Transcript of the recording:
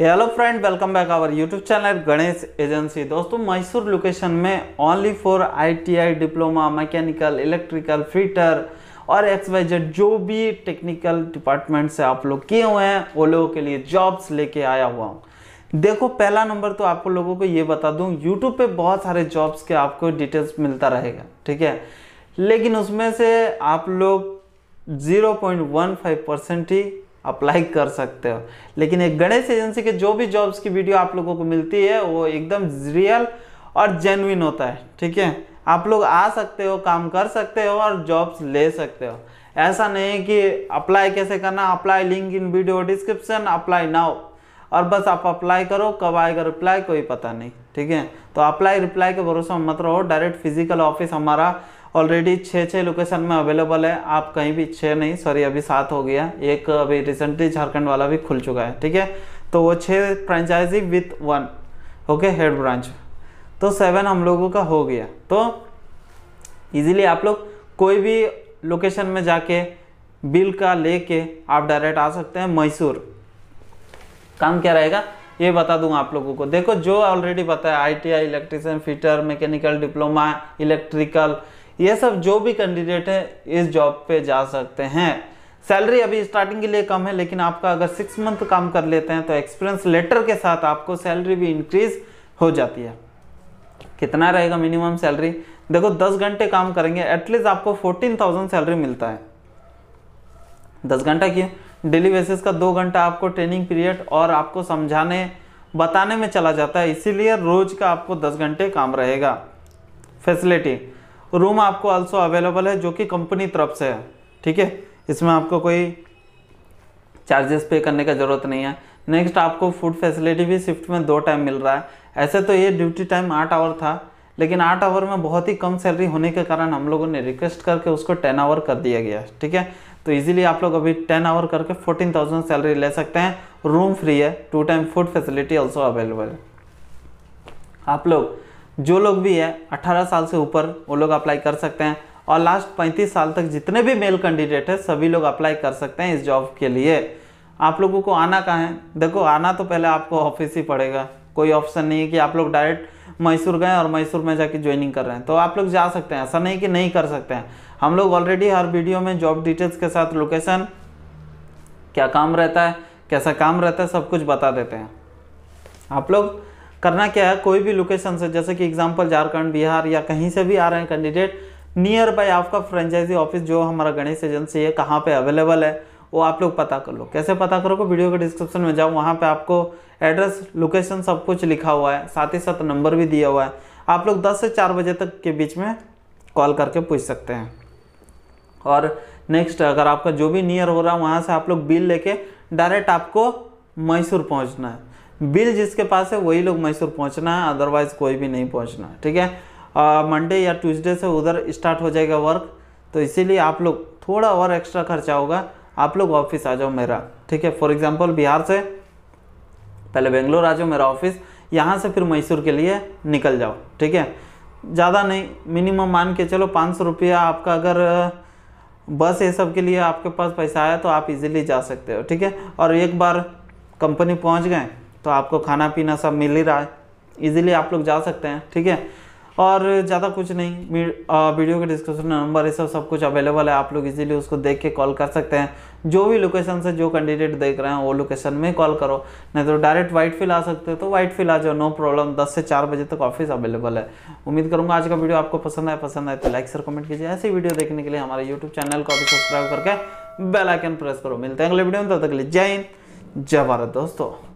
hello friend welcome back our YouTube channel Ganesh agency दोस्तों Mysore location में only for ITI diploma mechanical electrical fitter और X Y Z जो भी technical department से आप लोग किए हुए हैं वो लोगों के लिए जॉब्स लेके आया हुआ हूँ देखो पहला नंबर तो आपको लोगों को ये बता दूँ यूट्यूब पे बहुत सारे जॉब्स के आपको डिटेल्स मिलता रहेगा ठीक है लेकिन उसमें से आप लोग जीरो परसेंट ही अप्लाई कर सकते हो लेकिन एक गणेश एजेंसी के जो भी जॉब्स की वीडियो आप लोगों को मिलती है वो एकदम रियल और जेनविन होता है ठीक है आप लोग आ सकते हो काम कर सकते हो और जॉब्स ले सकते हो ऐसा नहीं है कि अप्लाई कैसे करना apply link in video description apply now और बस आप अप्लाई करो कब आएगा रिप्लाई कोई पता नहीं ठीक है तो अप्लाई रिप्लाई के भरोसा मत रहो डायरेक्ट फिजिकल ऑफिस हमारा ऑलरेडी छः छः लोकेशन में अवेलेबल है आप कहीं भी छः नहीं सॉरी अभी सात हो गया एक अभी रिसेंटली झारखंड वाला भी खुल चुका है ठीक है तो वो छः franchisee with one okay head branch तो सेवन हम लोगों का हो गया तो इजीली आप लोग कोई भी लोकेशन में जाके बिल का लेके आप डायरेक्ट आ सकते हैं मैसूर काम क्या रहेगा ये बता दूंगा आप लोगों को देखो जो ऑलरेडी बताया I T I electrician fitter mechanical diploma electrical ये सब जो भी कैंडिडेट है इस जॉब पे जा सकते हैं सैलरी अभी स्टार्टिंग के लिए कम है लेकिन आपका अगर सिक्स मंथ काम कर लेते हैं तो एक्सपीरियंस लेटर के साथ आपको सैलरी भी इंक्रीज हो जाती है कितना रहेगा मिनिमम सैलरी देखो दस घंटे काम करेंगे एटलीस्ट आपको फोर्टीन थाउजेंड सैलरी मिलता है दस घंटा क्यों डेली बेसिस का दो घंटा आपको ट्रेनिंग पीरियड और आपको समझाने बताने में चला जाता है इसीलिए रोज का आपको दस घंटे काम रहेगा फैसिलिटी रूम आपको ऑल्सो अवेलेबल है जो कि कंपनी तरफ से है ठीक है इसमें आपको कोई चार्जेस पे करने का ज़रूरत नहीं है नेक्स्ट आपको फूड फैसिलिटी भी शिफ्ट में दो टाइम मिल रहा है ऐसे तो ये ड्यूटी टाइम आठ आवर था लेकिन आठ आवर में बहुत ही कम सैलरी होने के कारण हम लोगों ने रिक्वेस्ट करके उसको टेन आवर कर दिया गया ठीक है तो इजीली आप लोग अभी टेन आवर करके फोर्टीन थाउजेंड सैलरी ले सकते हैं रूम फ्री है two time food facility also available है आप लोग जो लोग भी है 18 साल से ऊपर वो लोग अप्लाई कर सकते हैं और लास्ट 35 साल तक जितने भी मेल कैंडिडेट है सभी लोग अप्लाई कर सकते हैं इस जॉब के लिए आप लोगों को आना कहाँ है देखो आना तो पहले आपको ऑफिस ही पड़ेगा कोई ऑप्शन नहीं है कि आप लोग डायरेक्ट मैसूर गए और मैसूर में जाके ज्वाइनिंग कर रहे हैं तो आप लोग जा सकते हैं ऐसा नहीं कि नहीं कर सकते हैं हम लोग ऑलरेडी हर वीडियो में जॉब डिटेल्स के साथ लोकेशन क्या काम रहता है कैसा काम रहता है सब कुछ बता देते हैं आप लोग करना क्या है कोई भी लोकेशन से जैसे कि एग्जाम्पल झारखंड बिहार या कहीं से भी आ रहे हैं कैंडिडेट नियर बाय आपका फ्रेंचाइजी ऑफिस जो हमारा गणेश एजेंसी है कहाँ पे अवेलेबल है वो आप लोग पता कर लो कैसे पता करोगे वीडियो के डिस्क्रिप्शन में जाओ वहाँ पे आपको एड्रेस लोकेशन सब कुछ लिखा हुआ है साथ ही साथ नंबर भी दिया हुआ है आप लोग 10 से 4 बजे तक के बीच में कॉल करके पूछ सकते हैं और नेक्स्ट अगर आपका जो भी नियर हो रहा है वहाँ से आप लोग बिल लेके डायरेक्ट आपको मैसूर पहुँचना है बिल जिसके पास है वही लोग मैसूर पहुंचना है अदरवाइज कोई भी नहीं पहुंचना ठीक है मंडे या ट्यूसडे से उधर स्टार्ट हो जाएगा वर्क तो इसीलिए आप लोग थोड़ा और एक्स्ट्रा खर्चा होगा आप लोग ऑफिस आ जाओ मेरा ठीक है फॉर एग्जाम्पल बिहार से पहले बेंगलोर आ जाओ मेरा ऑफिस यहाँ से फिर मैसूर के लिए निकल जाओ ठीक है ज़्यादा नहीं मिनिमम मान के चलो पाँच सौ रुपया आपका अगर बस ये सब के लिए आपके पास पैसा आया तो आप इजीली जा सकते हो ठीक है और एक बार कंपनी पहुँच गए तो आपको खाना पीना सब मिल ही रहा है इजीली आप लोग जा सकते हैं ठीक है और ज़्यादा कुछ नहीं वीडियो के डिस्क्रिप्शन में नंबर ये सब सब कुछ अवेलेबल है आप लोग इजीली उसको देख के कॉल कर सकते हैं जो भी लोकेशन से जो कैंडिडेट देख रहे हैं वो लोकेशन में कॉल करो नहीं तो डायरेक्ट वाइट फील आ सकते हो तो वाइट फील आ जाओ नो प्रॉब्लम दस से चार बजे तक ऑफिस अवेलेबल है उम्मीद करूँगा आज का वीडियो आपको पसंद आए पसंद आए तो लाइक सर कमेंट कीजिए ऐसी वीडियो देखने के लिए हमारे यूट्यूब चैनल को अभी सब्सक्राइब करके बेलाइकन प्रेस करो मिलते हैं अगले वीडियो में तब तक के लिए जय हिंद जय भारत दोस्तों